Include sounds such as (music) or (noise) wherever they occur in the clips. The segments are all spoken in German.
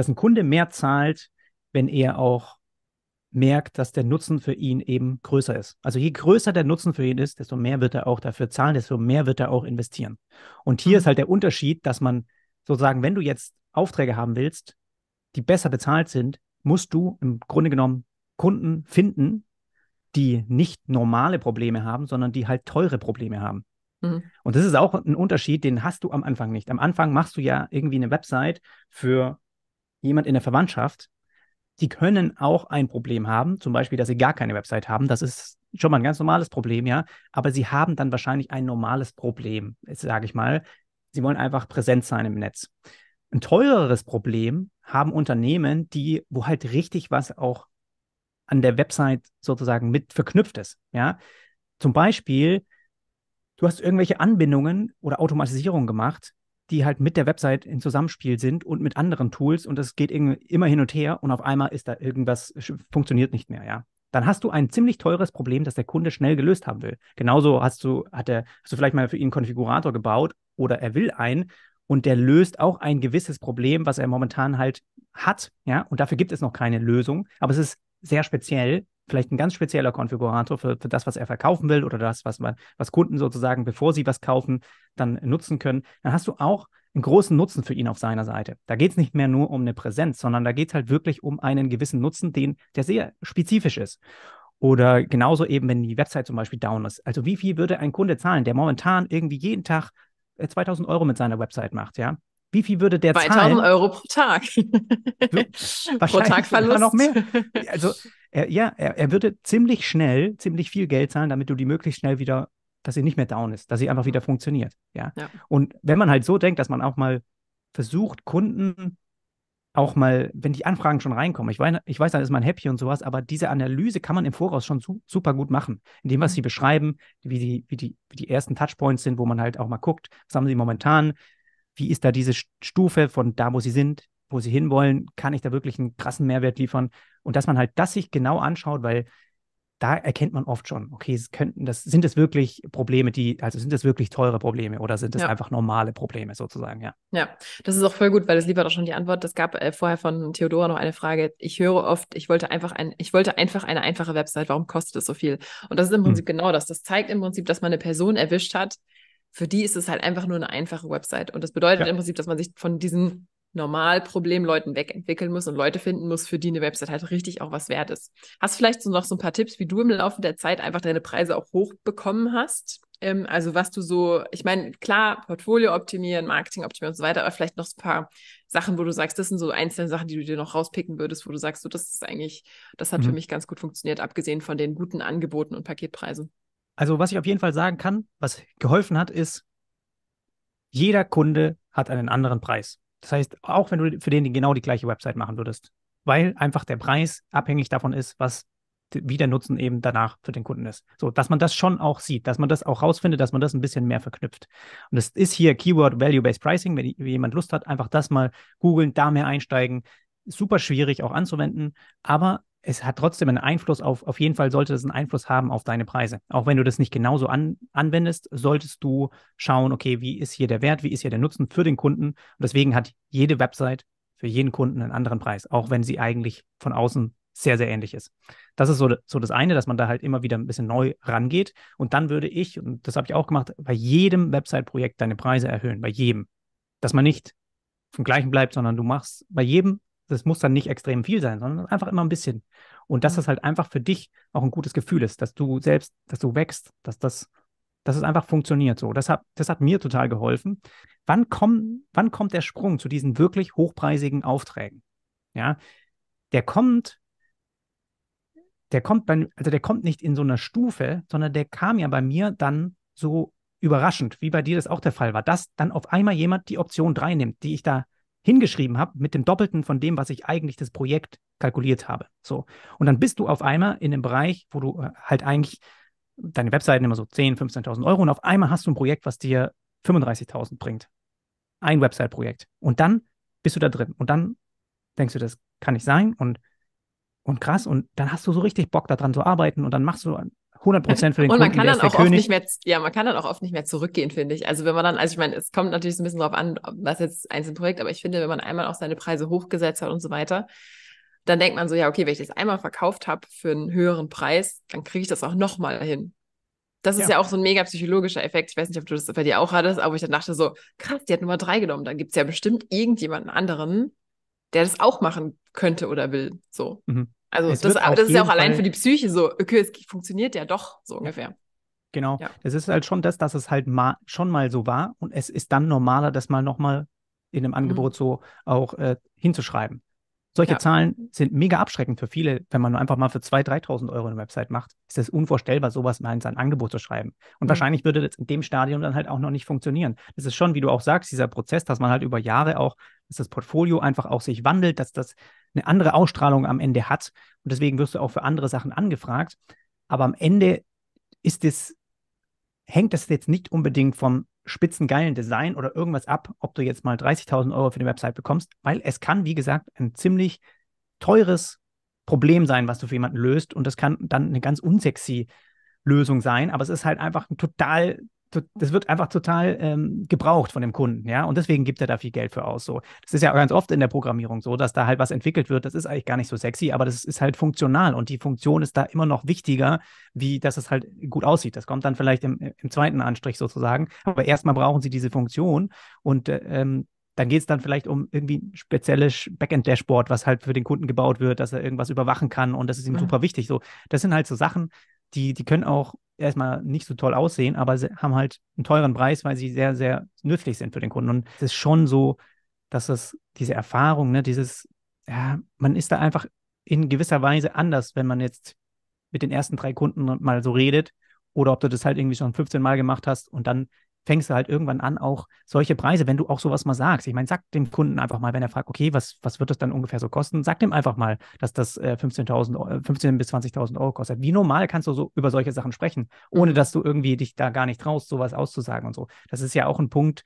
dass ein Kunde mehr zahlt, wenn er auch merkt, dass der Nutzen für ihn eben größer ist. Also je größer der Nutzen für ihn ist, desto mehr wird er auch dafür zahlen, desto mehr wird er auch investieren. Und hier ist mhm. halt der Unterschied, dass man sozusagen, wenn du jetzt Aufträge haben willst, die besser bezahlt sind, musst du im Grunde genommen Kunden finden, die nicht normale Probleme haben, sondern die halt teure Probleme haben. Mhm. Und das ist auch ein Unterschied, den hast du am Anfang nicht. Am Anfang machst du ja irgendwie eine Website für jemand in der Verwandtschaft, die können auch ein Problem haben, zum Beispiel, dass sie gar keine Website haben. Das ist schon mal ein ganz normales Problem, ja. Aber sie haben dann wahrscheinlich ein normales Problem, sage ich mal. Sie wollen einfach präsent sein im Netz. Ein teureres Problem haben Unternehmen, die, wo halt richtig was auch an der Website sozusagen mit verknüpft ist, ja. Zum Beispiel, du hast irgendwelche Anbindungen oder Automatisierungen gemacht, die halt mit der Website in Zusammenspiel sind und mit anderen Tools und es geht immer hin und her und auf einmal ist da irgendwas, funktioniert nicht mehr, ja. Dann hast du ein ziemlich teures Problem, das der Kunde schnell gelöst haben will. Genauso hast du, hat er, hast du vielleicht mal für ihn einen Konfigurator gebaut oder er will einen und der löst auch ein gewisses Problem, was er momentan halt hat, ja, und dafür gibt es noch keine Lösung, aber es ist sehr speziell vielleicht ein ganz spezieller Konfigurator für, für das, was er verkaufen will oder das, was, man, was Kunden sozusagen, bevor sie was kaufen, dann nutzen können, dann hast du auch einen großen Nutzen für ihn auf seiner Seite. Da geht es nicht mehr nur um eine Präsenz, sondern da geht es halt wirklich um einen gewissen Nutzen, den, der sehr spezifisch ist. Oder genauso eben, wenn die Website zum Beispiel down ist. Also wie viel würde ein Kunde zahlen, der momentan irgendwie jeden Tag 2000 äh, Euro mit seiner Website macht, ja? Wie viel würde der 2000 zahlen? 2000 Euro pro Tag. (laughs) pro Tag Verlust. noch mehr. Also, er, ja, er, er würde ziemlich schnell, ziemlich viel Geld zahlen, damit du die möglichst schnell wieder, dass sie nicht mehr down ist, dass sie einfach wieder funktioniert. Ja? ja. Und wenn man halt so denkt, dass man auch mal versucht, Kunden auch mal, wenn die Anfragen schon reinkommen, ich weiß, ich weiß, dann ist man happy und sowas, aber diese Analyse kann man im Voraus schon su super gut machen, indem was sie mhm. beschreiben, wie die, wie, die, wie die ersten Touchpoints sind, wo man halt auch mal guckt, was haben sie momentan, wie ist da diese Stufe von da, wo sie sind, wo sie hinwollen, kann ich da wirklich einen krassen Mehrwert liefern? Und dass man halt das sich genau anschaut, weil da erkennt man oft schon, okay, es könnten das, sind es wirklich Probleme, die, also sind das wirklich teure Probleme oder sind das ja. einfach normale Probleme sozusagen, ja. Ja, das ist auch voll gut, weil das liefert auch schon die Antwort. Es gab äh, vorher von Theodora noch eine Frage. Ich höre oft, ich wollte einfach ein, ich wollte einfach eine einfache Website, warum kostet es so viel? Und das ist im hm. Prinzip hm. genau das. Das zeigt im Prinzip, dass man eine Person erwischt hat, für die ist es halt einfach nur eine einfache Website. Und das bedeutet ja. im Prinzip, dass man sich von diesen Normalproblemleuten wegentwickeln muss und Leute finden muss, für die eine Website halt richtig auch was wert ist. Hast vielleicht so noch so ein paar Tipps, wie du im Laufe der Zeit einfach deine Preise auch hochbekommen hast? Ähm, also was du so, ich meine, klar, Portfolio optimieren, Marketing optimieren und so weiter, aber vielleicht noch so ein paar Sachen, wo du sagst, das sind so einzelne Sachen, die du dir noch rauspicken würdest, wo du sagst, so das ist eigentlich, das hat mhm. für mich ganz gut funktioniert, abgesehen von den guten Angeboten und Paketpreisen. Also, was ich auf jeden Fall sagen kann, was geholfen hat, ist, jeder Kunde hat einen anderen Preis. Das heißt, auch wenn du für den genau die gleiche Website machen würdest, weil einfach der Preis abhängig davon ist, was wie der Nutzen eben danach für den Kunden ist. So, dass man das schon auch sieht, dass man das auch rausfindet, dass man das ein bisschen mehr verknüpft. Und das ist hier Keyword Value-Based Pricing, wenn jemand Lust hat, einfach das mal googeln, da mehr einsteigen. Super schwierig auch anzuwenden, aber es hat trotzdem einen Einfluss auf, auf jeden Fall sollte es einen Einfluss haben auf deine Preise. Auch wenn du das nicht genauso an, anwendest, solltest du schauen, okay, wie ist hier der Wert, wie ist hier der Nutzen für den Kunden. Und deswegen hat jede Website für jeden Kunden einen anderen Preis, auch wenn sie eigentlich von außen sehr, sehr ähnlich ist. Das ist so, so das eine, dass man da halt immer wieder ein bisschen neu rangeht. Und dann würde ich, und das habe ich auch gemacht, bei jedem Website-Projekt deine Preise erhöhen, bei jedem. Dass man nicht vom gleichen bleibt, sondern du machst bei jedem das muss dann nicht extrem viel sein, sondern einfach immer ein bisschen. Und dass das halt einfach für dich auch ein gutes Gefühl ist, dass du selbst, dass du wächst, dass das, dass es einfach funktioniert so. Das hat, das hat mir total geholfen. Wann, komm, wann kommt der Sprung zu diesen wirklich hochpreisigen Aufträgen? Ja, der kommt, der kommt bei, also der kommt nicht in so einer Stufe, sondern der kam ja bei mir dann so überraschend, wie bei dir das auch der Fall war, dass dann auf einmal jemand die Option 3 nimmt, die ich da hingeschrieben habe, mit dem Doppelten von dem, was ich eigentlich das Projekt kalkuliert habe. So. Und dann bist du auf einmal in einem Bereich, wo du äh, halt eigentlich deine Webseiten immer so 10, 15.000 Euro und auf einmal hast du ein Projekt, was dir 35.000 bringt. Ein Website-Projekt. Und dann bist du da drin. Und dann denkst du, das kann nicht sein und, und krass. Und dann hast du so richtig Bock daran zu arbeiten und dann machst du 100 Prozent für den Und man Kunden, kann dann auch oft nicht mehr, ja, man kann dann auch oft nicht mehr zurückgehen, finde ich. Also wenn man dann, also ich meine, es kommt natürlich so ein bisschen drauf an, was jetzt einzelne Projekt, aber ich finde, wenn man einmal auch seine Preise hochgesetzt hat und so weiter, dann denkt man so, ja, okay, wenn ich das einmal verkauft habe für einen höheren Preis, dann kriege ich das auch nochmal hin. Das ja. ist ja. auch so ein mega psychologischer Effekt. Ich weiß nicht, ob du das bei dir auch hattest, aber ich dann dachte so, krass, die hat Nummer drei genommen. Dann gibt es ja bestimmt irgendjemanden anderen, der das auch machen könnte oder will. So. Mhm. Also das, das ist ja auch Fall allein für die Psyche so, okay, es funktioniert ja doch so ungefähr. Genau. Ja. ist halt schon das, dass es halt mal, schon mal so war und es ist dann normaler, das mal nochmal in einem mhm. Angebot mhm. so auch äh, hinzuschreiben. Solche ja. Zahlen sind mega abschreckend für viele, wenn man nur einfach mal für 2.000, 3.000 Euro eine Website macht. Ist es unvorstellbar, sowas mal in sein Angebot zu schreiben. Und mhm. wahrscheinlich würde das in dem Stadium dann halt auch noch nicht funktionieren. Das ist schon, wie du auch sagst, dieser Prozess, dass man halt über Jahre auch, dass das Portfolio einfach auch sich wandelt, dass das eine andere Ausstrahlung am Ende hat. Und deswegen wirst du auch für andere Sachen angefragt. Aber am Ende ist es, hängt das jetzt nicht unbedingt vom spitzengeilen Design oder irgendwas ab, ob du jetzt mal 30.000 Euro für die Website bekommst, weil es kann, wie gesagt, ein ziemlich teures Problem sein, was du für jemanden löst und das kann dann eine ganz unsexy Lösung sein, aber es ist halt einfach ein total das wird einfach total ähm, gebraucht von dem Kunden, ja. Und deswegen gibt er da viel Geld für aus. So, das ist ja ganz oft in der Programmierung so, dass da halt was entwickelt wird. Das ist eigentlich gar nicht so sexy, aber das ist halt funktional und die Funktion ist da immer noch wichtiger, wie dass es halt gut aussieht. Das kommt dann vielleicht im, im zweiten Anstrich sozusagen. Aber erstmal brauchen sie diese Funktion und äh, ähm, dann geht es dann vielleicht um irgendwie ein spezielles Backend-Dashboard, was halt für den Kunden gebaut wird, dass er irgendwas überwachen kann und das ist ihm mhm. super wichtig. So, das sind halt so Sachen, die, die können auch erstmal nicht so toll aussehen, aber sie haben halt einen teuren Preis, weil sie sehr, sehr nützlich sind für den Kunden. Und es ist schon so, dass es diese Erfahrung, ne, dieses, ja, man ist da einfach in gewisser Weise anders, wenn man jetzt mit den ersten drei Kunden mal so redet oder ob du das halt irgendwie schon 15 Mal gemacht hast und dann fängst du halt irgendwann an, auch solche Preise, wenn du auch sowas mal sagst. Ich meine, sag dem Kunden einfach mal, wenn er fragt, okay, was, was wird das dann ungefähr so kosten? Sag dem einfach mal, dass das 15.000 äh, 15 äh, bis 20.000 Euro kostet. Wie normal kannst du so über solche Sachen sprechen, ohne mhm. dass du irgendwie dich da gar nicht traust, sowas auszusagen und so. Das ist ja auch ein Punkt,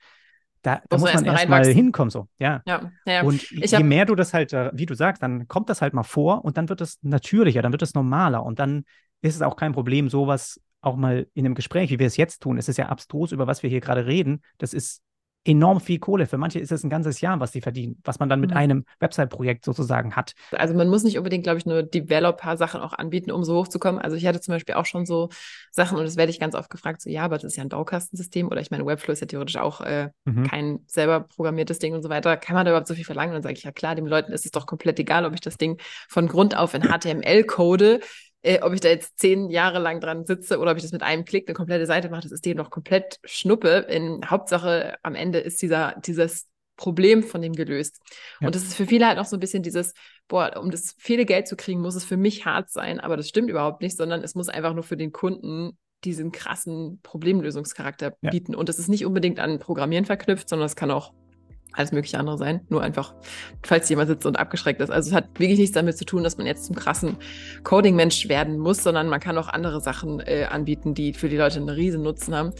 da, da muss, man erstmal erst hinkommen, so, ja. ja, ja. Und ich je mehr du das halt, äh, wie du sagst, dann kommt das halt mal vor und dann wird es natürlicher, dann wird es normaler und dann ist es auch kein Problem, sowas auch mal in einem Gespräch, wie wir es jetzt tun, es ist ja abstrus, über was wir hier gerade reden, das ist enorm viel Kohle. Für manche ist es ein ganzes Jahr, was sie verdienen, was man dann mit mhm. einem Website-Projekt sozusagen hat. Also man muss nicht unbedingt, glaube ich, nur Developer-Sachen auch anbieten, um so hochzukommen. Also ich hatte zum Beispiel auch schon so Sachen und das werde ich ganz oft gefragt, so ja, aber das ist ja ein Baukastensystem oder ich meine, Webflow ist ja theoretisch auch äh, mhm. kein selber programmiertes Ding und so weiter. Kann man da überhaupt so viel verlangen? Und dann sage ich, ja klar, den Leuten ist es doch komplett egal, ob ich das Ding von Grund auf in HTML code, äh, ob ich da jetzt zehn Jahre lang dran sitze oder ob ich das mit einem Klick eine komplette Seite mache, das ist dem noch komplett Schnuppe. In Hauptsache am Ende ist dieser, dieses Problem von dem gelöst. Ja. Und das ist für viele halt noch so ein bisschen dieses, boah, um das viele Geld zu kriegen, muss es für mich hart sein, aber das stimmt überhaupt nicht, sondern es muss einfach nur für den Kunden diesen krassen Problemlösungscharakter ja. bieten. Und das ist nicht unbedingt an Programmieren verknüpft, sondern es kann auch alles mögliche andere sein. Nur einfach, falls jemand sitzt und abgeschreckt ist. Also es hat wirklich nichts damit zu tun, dass man jetzt zum krassen Coding-Mensch werden muss, sondern man kann auch andere Sachen äh, anbieten, die für die Leute einen riesen Nutzen haben.